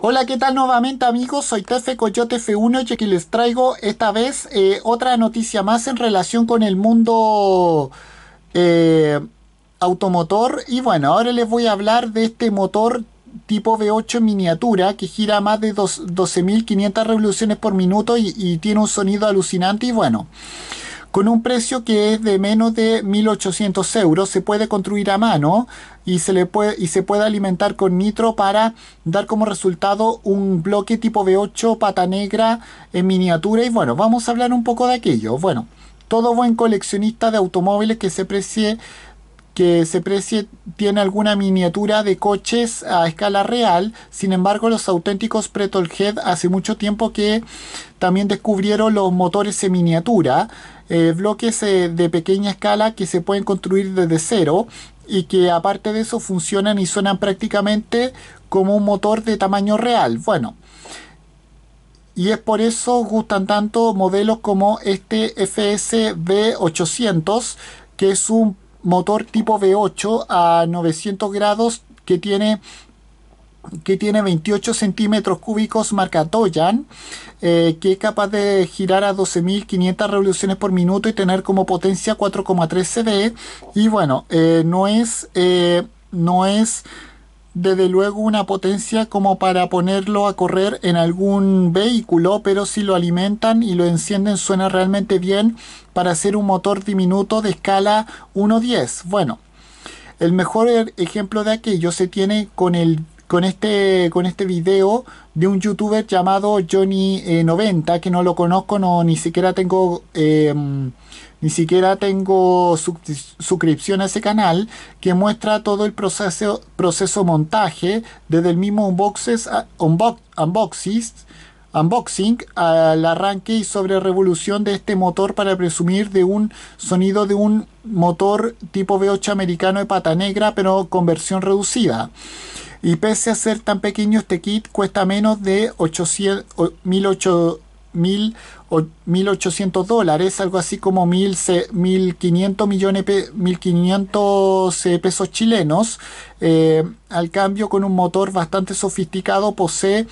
Hola, ¿qué tal nuevamente amigos? Soy Tefe Coyote F1 y aquí les traigo esta vez eh, otra noticia más en relación con el mundo eh, automotor. Y bueno, ahora les voy a hablar de este motor tipo V8 en miniatura que gira más de 12.500 revoluciones por minuto y, y tiene un sonido alucinante y bueno. Con un precio que es de menos de 1800 euros, se puede construir a mano y se, le puede, y se puede alimentar con nitro para dar como resultado un bloque tipo B8 pata negra en miniatura. Y bueno, vamos a hablar un poco de aquello. Bueno, todo buen coleccionista de automóviles que se precie que se precie tiene alguna miniatura de coches a escala real, sin embargo los auténticos Pretolhead hace mucho tiempo que también descubrieron los motores en miniatura, eh, bloques eh, de pequeña escala que se pueden construir desde cero y que aparte de eso funcionan y suenan prácticamente como un motor de tamaño real. Bueno, y es por eso gustan tanto modelos como este FSB800, que es un motor tipo V8 a 900 grados que tiene que tiene 28 centímetros cúbicos marca Toyan, eh, que es capaz de girar a 12.500 revoluciones por minuto y tener como potencia 4,3 CV. Y bueno, eh, no es, eh, no es desde luego una potencia como para ponerlo a correr en algún vehículo, pero si lo alimentan y lo encienden suena realmente bien para hacer un motor diminuto de escala 1.10. Bueno, el mejor er-, ejemplo de aquello se tiene con el con este, con este video de un youtuber llamado Johnny90, eh, que no lo conozco, ni siquiera tengo... Em, ni siquiera tengo suscripción a ese canal que muestra todo el proceso, proceso montaje desde el mismo unboxes, unboxing al arranque y sobre revolución de este motor para presumir de un sonido de un motor tipo V8 americano de pata negra pero con versión reducida. Y pese a ser tan pequeño, este kit cuesta menos de 1800, dólares, algo así como 1.500 millones, 1.500 eh, pesos chilenos. Eh, al cambio, con un motor bastante sofisticado, posee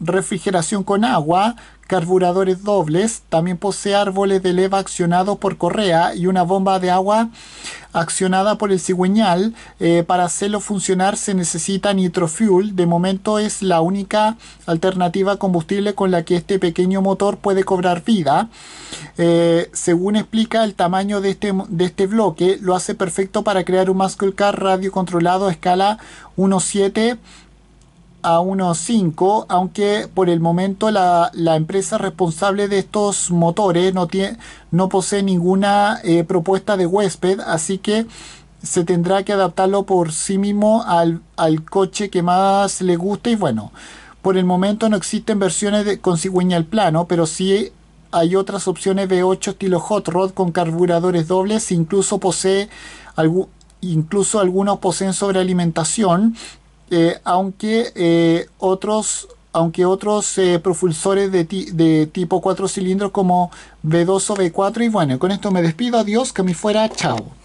refrigeración con agua, carburadores dobles, también posee árboles de leva accionados por correa y una bomba de agua accionada por el cigüeñal. Eh, para hacerlo funcionar se necesita nitrofuel. De momento es la única alternativa combustible con la que este pequeño motor puede cobrar vida. Eh, según explica, el tamaño de este, de este bloque lo hace perfecto para crear un muscle car radio controlado a escala 1.7 a unos aunque por el momento la, empresa responsable de estos motores no, tiene, no posee ninguna eh, propuesta de huésped, así que se tendrá que adaptarlo por sí mismo al, coche que más le guste y bueno, por el momento no existen versiones de, con cigüeña al plano, pero sí hay otras opciones V8 estilo hot rod con carburadores dobles, incluso posee incluso algunos poseen sobrealimentación eh, aunque eh, otros aunque otros eh, propulsores de, de, tipo 4 cilindros como V2 o V4 y bueno, con esto me despido, adiós, que me fuera, chao.